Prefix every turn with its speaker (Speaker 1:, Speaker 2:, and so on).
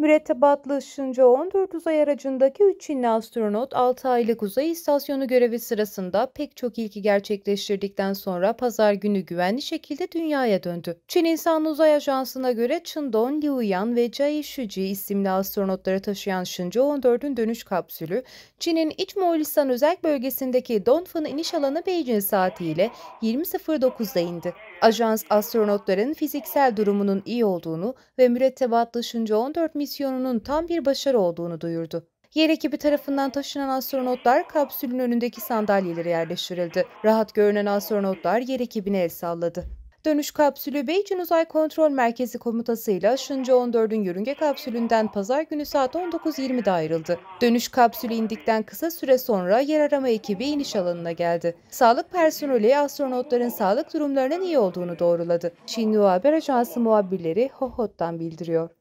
Speaker 1: Mürettebatlı Işınca 14 uzay aracındaki 3 Çinli astronot 6 aylık uzay istasyonu görevi sırasında pek çok ilki gerçekleştirdikten sonra pazar günü güvenli şekilde dünyaya döndü. Çin İnsan Uzay Ajansı'na göre Chindon, Liuyan ve Jai Shuji isimli astronotları taşıyan Şınca 14'ün dönüş kapsülü, Çin'in iç Moğolistan özel bölgesindeki Dongfan iniş alanı Beijing saatiyle 20.09'da indi. Ajans astronotların fiziksel durumunun iyi olduğunu ve mürettebatlı Şınca 14 misyonu misyonunun tam bir başarı olduğunu duyurdu. Yer ekibi tarafından taşınan astronotlar kapsülün önündeki sandalyelere yerleştirildi. Rahat görünen astronotlar yer ekibine el salladı. Dönüş kapsülü Beijing Uzay Kontrol Merkezi komutasıyla Shenzhou 14'ün yörünge kapsülünden pazar günü saat 19.20'de ayrıldı. Dönüş kapsülü indikten kısa süre sonra yer arama ekibi iniş alanına geldi. Sağlık personeli astronotların sağlık durumlarının iyi olduğunu doğruladı. Xinhua Haber Ajansı muhabirleri Hohot'tan bildiriyor.